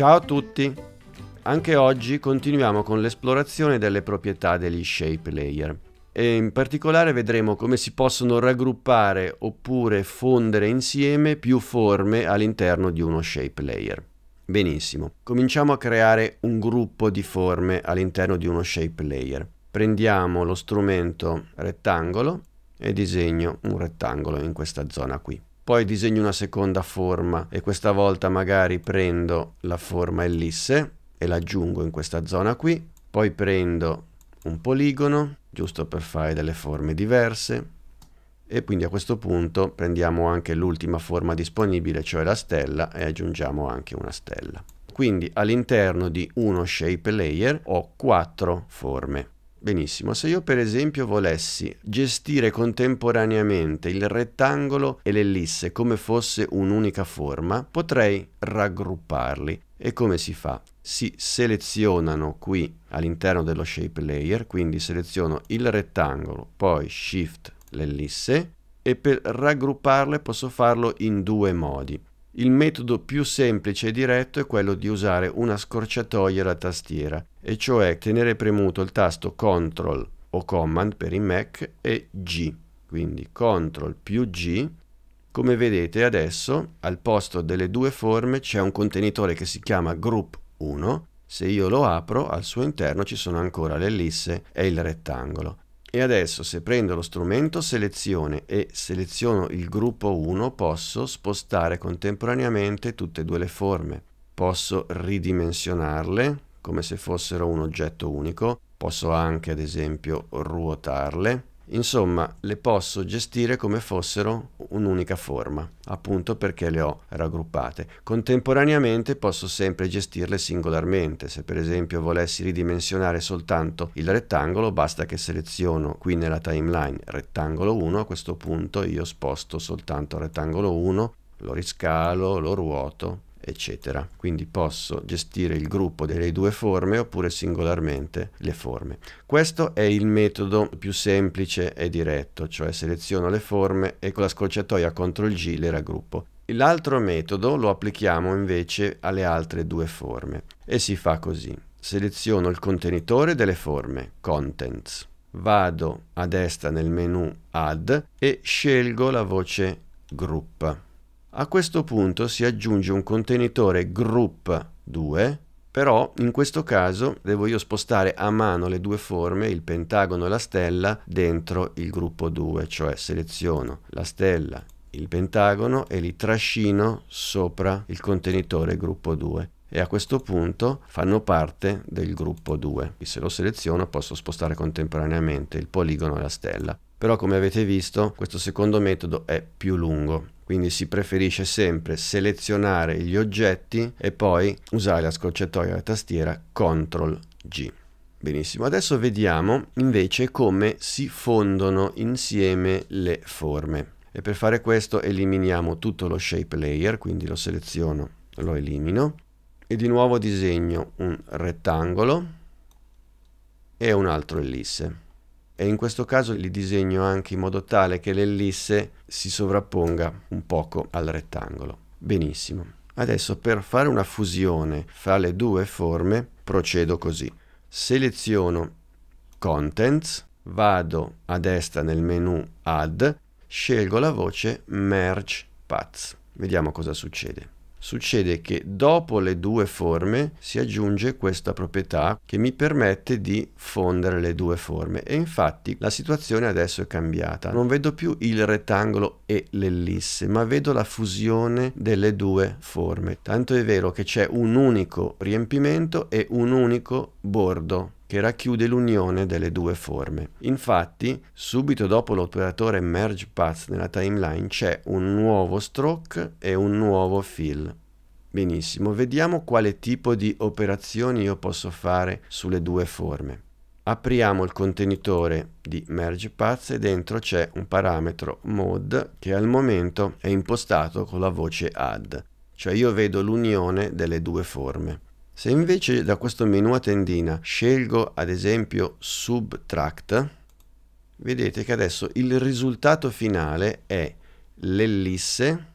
Ciao a tutti! Anche oggi continuiamo con l'esplorazione delle proprietà degli shape layer e in particolare vedremo come si possono raggruppare oppure fondere insieme più forme all'interno di uno shape layer. Benissimo, cominciamo a creare un gruppo di forme all'interno di uno shape layer. Prendiamo lo strumento rettangolo e disegno un rettangolo in questa zona qui poi disegno una seconda forma e questa volta magari prendo la forma ellisse e l'aggiungo in questa zona qui, poi prendo un poligono, giusto per fare delle forme diverse, e quindi a questo punto prendiamo anche l'ultima forma disponibile, cioè la stella, e aggiungiamo anche una stella. Quindi all'interno di uno shape layer ho quattro forme. Benissimo, se io per esempio volessi gestire contemporaneamente il rettangolo e l'ellisse come fosse un'unica forma, potrei raggrupparli. E come si fa? Si selezionano qui all'interno dello shape layer, quindi seleziono il rettangolo, poi shift l'ellisse e per raggrupparle posso farlo in due modi. Il metodo più semplice e diretto è quello di usare una scorciatoia alla tastiera, e cioè tenere premuto il tasto CTRL o Command per i Mac e G. Quindi CTRL più G. Come vedete adesso, al posto delle due forme c'è un contenitore che si chiama Group 1. Se io lo apro, al suo interno ci sono ancora l'ellisse e il rettangolo. E adesso se prendo lo strumento selezione e seleziono il gruppo 1 posso spostare contemporaneamente tutte e due le forme. Posso ridimensionarle come se fossero un oggetto unico, posso anche ad esempio ruotarle Insomma, le posso gestire come fossero un'unica forma, appunto perché le ho raggruppate. Contemporaneamente posso sempre gestirle singolarmente. Se per esempio volessi ridimensionare soltanto il rettangolo, basta che seleziono qui nella timeline rettangolo 1, a questo punto io sposto soltanto rettangolo 1, lo riscalo, lo ruoto eccetera. Quindi posso gestire il gruppo delle due forme oppure singolarmente le forme. Questo è il metodo più semplice e diretto, cioè seleziono le forme e con la scorciatoia CTRL G le raggruppo. L'altro metodo lo applichiamo invece alle altre due forme e si fa così. Seleziono il contenitore delle forme, Contents. Vado a destra nel menu Add e scelgo la voce Group a questo punto si aggiunge un contenitore group 2, però in questo caso devo io spostare a mano le due forme, il pentagono e la stella, dentro il gruppo 2, cioè seleziono la stella, il pentagono e li trascino sopra il contenitore gruppo 2 e a questo punto fanno parte del gruppo 2. E se lo seleziono posso spostare contemporaneamente il poligono e la stella. Però come avete visto questo secondo metodo è più lungo quindi si preferisce sempre selezionare gli oggetti e poi usare la scorciatoia della tastiera CTRL G. Benissimo, adesso vediamo invece come si fondono insieme le forme e per fare questo eliminiamo tutto lo shape layer, quindi lo seleziono, lo elimino e di nuovo disegno un rettangolo e un altro ellisse e in questo caso li disegno anche in modo tale che l'ellisse si sovrapponga un poco al rettangolo. Benissimo. Adesso per fare una fusione fra le due forme procedo così. Seleziono Contents, vado a destra nel menu Add, scelgo la voce Merge Paths. Vediamo cosa succede succede che dopo le due forme si aggiunge questa proprietà che mi permette di fondere le due forme e infatti la situazione adesso è cambiata non vedo più il rettangolo e l'ellisse ma vedo la fusione delle due forme tanto è vero che c'è un unico riempimento e un unico bordo che racchiude l'unione delle due forme. Infatti, subito dopo l'operatore merge path nella timeline c'è un nuovo stroke e un nuovo fill. Benissimo, vediamo quale tipo di operazioni io posso fare sulle due forme. Apriamo il contenitore di merge path e dentro c'è un parametro mode che al momento è impostato con la voce add, cioè io vedo l'unione delle due forme. Se invece da questo menu a tendina scelgo ad esempio Subtract, vedete che adesso il risultato finale è l'ellisse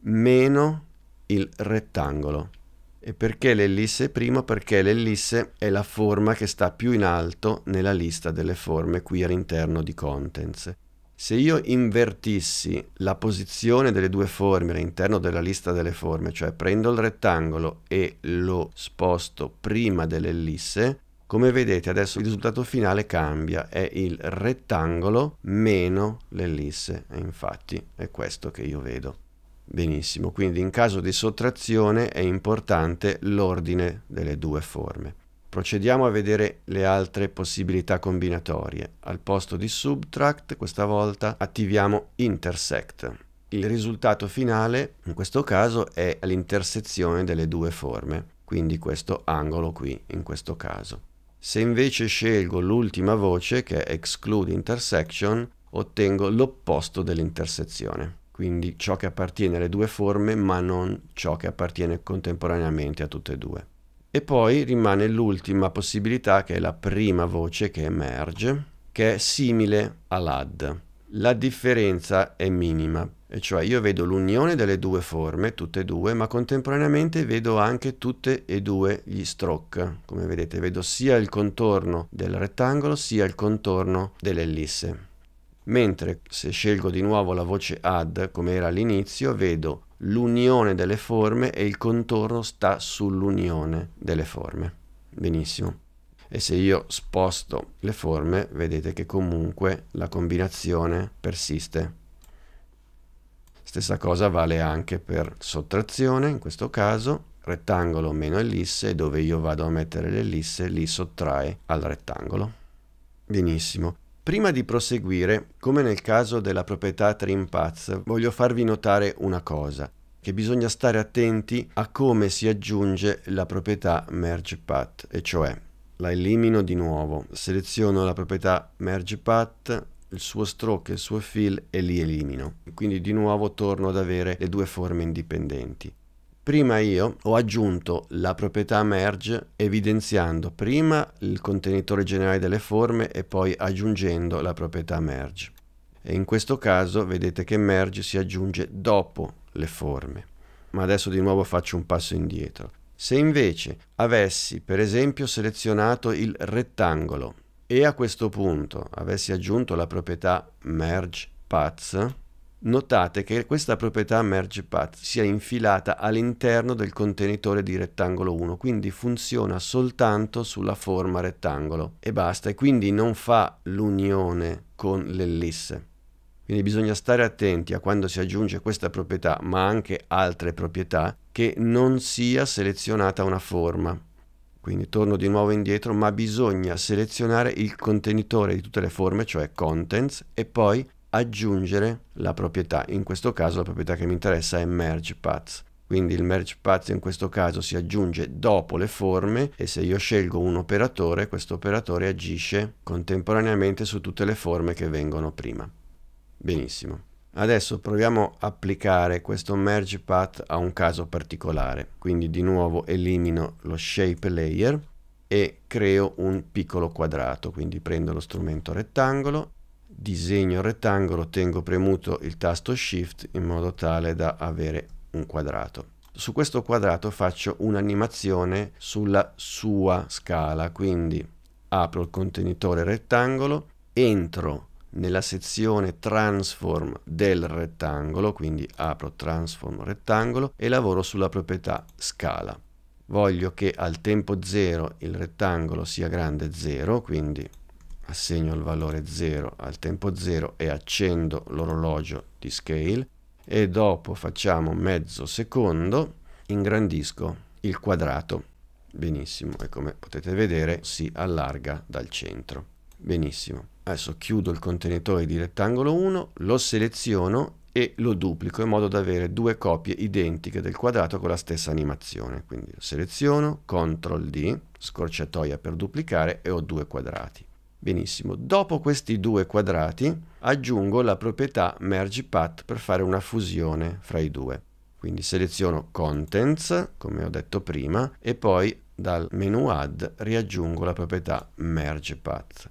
meno il rettangolo. E perché l'ellisse prima? Perché l'ellisse è la forma che sta più in alto nella lista delle forme qui all'interno di Contents. Se io invertissi la posizione delle due forme all'interno della lista delle forme, cioè prendo il rettangolo e lo sposto prima dell'ellisse, come vedete adesso il risultato finale cambia, è il rettangolo meno l'ellisse, e infatti è questo che io vedo. Benissimo, quindi in caso di sottrazione è importante l'ordine delle due forme. Procediamo a vedere le altre possibilità combinatorie. Al posto di subtract, questa volta attiviamo intersect. Il risultato finale, in questo caso, è l'intersezione delle due forme, quindi questo angolo qui, in questo caso. Se invece scelgo l'ultima voce, che è exclude intersection, ottengo l'opposto dell'intersezione, quindi ciò che appartiene alle due forme ma non ciò che appartiene contemporaneamente a tutte e due. E poi rimane l'ultima possibilità che è la prima voce che emerge, che è simile all'ad. La differenza è minima, e cioè io vedo l'unione delle due forme, tutte e due, ma contemporaneamente vedo anche tutte e due gli stroke. Come vedete vedo sia il contorno del rettangolo sia il contorno dell'ellisse. Mentre se scelgo di nuovo la voce add come era all'inizio vedo l'unione delle forme e il contorno sta sull'unione delle forme. Benissimo. E se io sposto le forme, vedete che comunque la combinazione persiste. Stessa cosa vale anche per sottrazione, in questo caso rettangolo meno ellisse, dove io vado a mettere l'ellisse, li sottrae al rettangolo. Benissimo. Prima di proseguire, come nel caso della proprietà Trim Paths, voglio farvi notare una cosa, che bisogna stare attenti a come si aggiunge la proprietà Merge Path, e cioè la elimino di nuovo, seleziono la proprietà Merge Path, il suo stroke, il suo fill e li elimino. Quindi di nuovo torno ad avere le due forme indipendenti. Prima io ho aggiunto la proprietà merge evidenziando prima il contenitore generale delle forme e poi aggiungendo la proprietà merge. E in questo caso vedete che merge si aggiunge dopo le forme. Ma adesso di nuovo faccio un passo indietro. Se invece avessi per esempio selezionato il rettangolo e a questo punto avessi aggiunto la proprietà merge path, Notate che questa proprietà merge path sia infilata all'interno del contenitore di rettangolo 1, quindi funziona soltanto sulla forma rettangolo e basta, e quindi non fa l'unione con l'ellisse. Quindi bisogna stare attenti a quando si aggiunge questa proprietà, ma anche altre proprietà, che non sia selezionata una forma. Quindi torno di nuovo indietro, ma bisogna selezionare il contenitore di tutte le forme, cioè contents, e poi aggiungere la proprietà, in questo caso la proprietà che mi interessa è merge paths. Quindi il merge path in questo caso si aggiunge dopo le forme e se io scelgo un operatore, questo operatore agisce contemporaneamente su tutte le forme che vengono prima. Benissimo. Adesso proviamo a applicare questo merge path a un caso particolare. Quindi di nuovo elimino lo shape layer e creo un piccolo quadrato. Quindi prendo lo strumento rettangolo disegno rettangolo tengo premuto il tasto shift in modo tale da avere un quadrato su questo quadrato faccio un'animazione sulla sua scala quindi apro il contenitore rettangolo entro nella sezione transform del rettangolo quindi apro transform rettangolo e lavoro sulla proprietà scala voglio che al tempo 0 il rettangolo sia grande 0 quindi assegno il valore 0 al tempo 0 e accendo l'orologio di scale e dopo facciamo mezzo secondo ingrandisco il quadrato benissimo e come potete vedere si allarga dal centro benissimo adesso chiudo il contenitore di rettangolo 1 lo seleziono e lo duplico in modo da avere due copie identiche del quadrato con la stessa animazione quindi seleziono CTRL D scorciatoia per duplicare e ho due quadrati Benissimo, dopo questi due quadrati aggiungo la proprietà merge path per fare una fusione fra i due. Quindi seleziono contents, come ho detto prima, e poi dal menu add riaggiungo la proprietà merge path.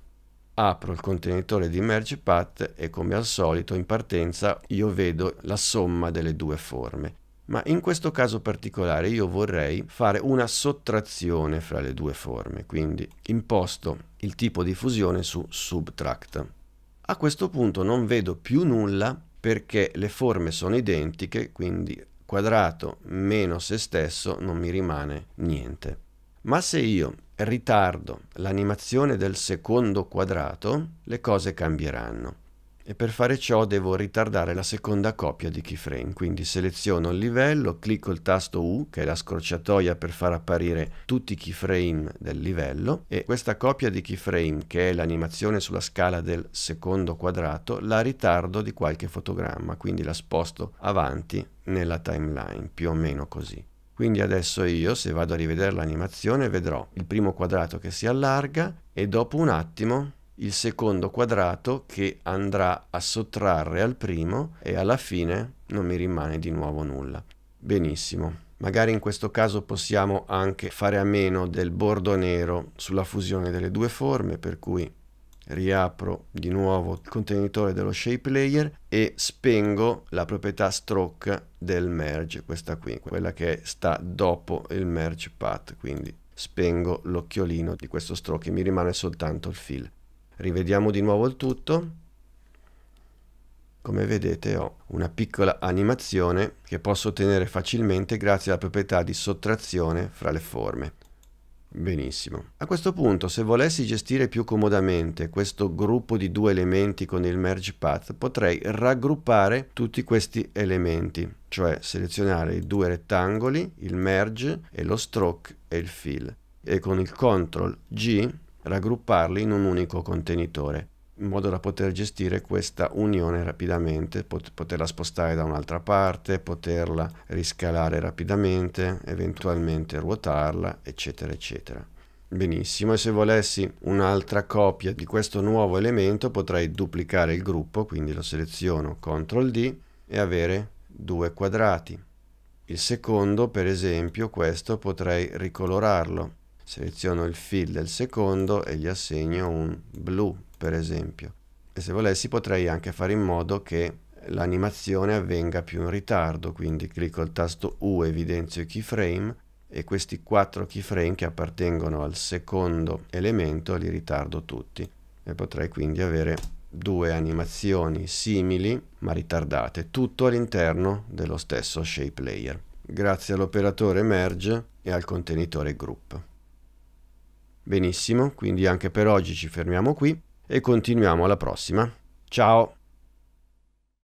Apro il contenitore di merge path e come al solito in partenza io vedo la somma delle due forme ma in questo caso particolare io vorrei fare una sottrazione fra le due forme, quindi imposto il tipo di fusione su subtract. A questo punto non vedo più nulla perché le forme sono identiche, quindi quadrato meno se stesso non mi rimane niente. Ma se io ritardo l'animazione del secondo quadrato, le cose cambieranno e per fare ciò devo ritardare la seconda copia di keyframe, quindi seleziono il livello, clicco il tasto U che è la scorciatoia per far apparire tutti i keyframe del livello e questa copia di keyframe che è l'animazione sulla scala del secondo quadrato la ritardo di qualche fotogramma, quindi la sposto avanti nella timeline, più o meno così. Quindi adesso io, se vado a rivedere l'animazione, vedrò il primo quadrato che si allarga e dopo un attimo il secondo quadrato che andrà a sottrarre al primo e alla fine non mi rimane di nuovo nulla. Benissimo. Magari in questo caso possiamo anche fare a meno del bordo nero sulla fusione delle due forme, per cui riapro di nuovo il contenitore dello shape layer e spengo la proprietà stroke del merge, questa qui, quella che sta dopo il merge path, quindi spengo l'occhiolino di questo stroke e mi rimane soltanto il fill. Rivediamo di nuovo il tutto. Come vedete ho una piccola animazione che posso ottenere facilmente grazie alla proprietà di sottrazione fra le forme. Benissimo. A questo punto, se volessi gestire più comodamente questo gruppo di due elementi con il merge path, potrei raggruppare tutti questi elementi, cioè selezionare i due rettangoli, il merge e lo stroke e il fill. E con il CTRL G raggrupparli in un unico contenitore in modo da poter gestire questa unione rapidamente, pot poterla spostare da un'altra parte, poterla riscalare rapidamente, eventualmente ruotarla, eccetera, eccetera. Benissimo, e se volessi un'altra copia di questo nuovo elemento potrei duplicare il gruppo, quindi lo seleziono CTRL D e avere due quadrati. Il secondo, per esempio, questo potrei ricolorarlo seleziono il fill del secondo e gli assegno un blu per esempio e se volessi potrei anche fare in modo che l'animazione avvenga più in ritardo quindi clicco il tasto U evidenzio i keyframe e questi quattro keyframe che appartengono al secondo elemento li ritardo tutti e potrei quindi avere due animazioni simili ma ritardate tutto all'interno dello stesso shape layer grazie all'operatore merge e al contenitore group Benissimo, quindi anche per oggi ci fermiamo qui e continuiamo alla prossima. Ciao!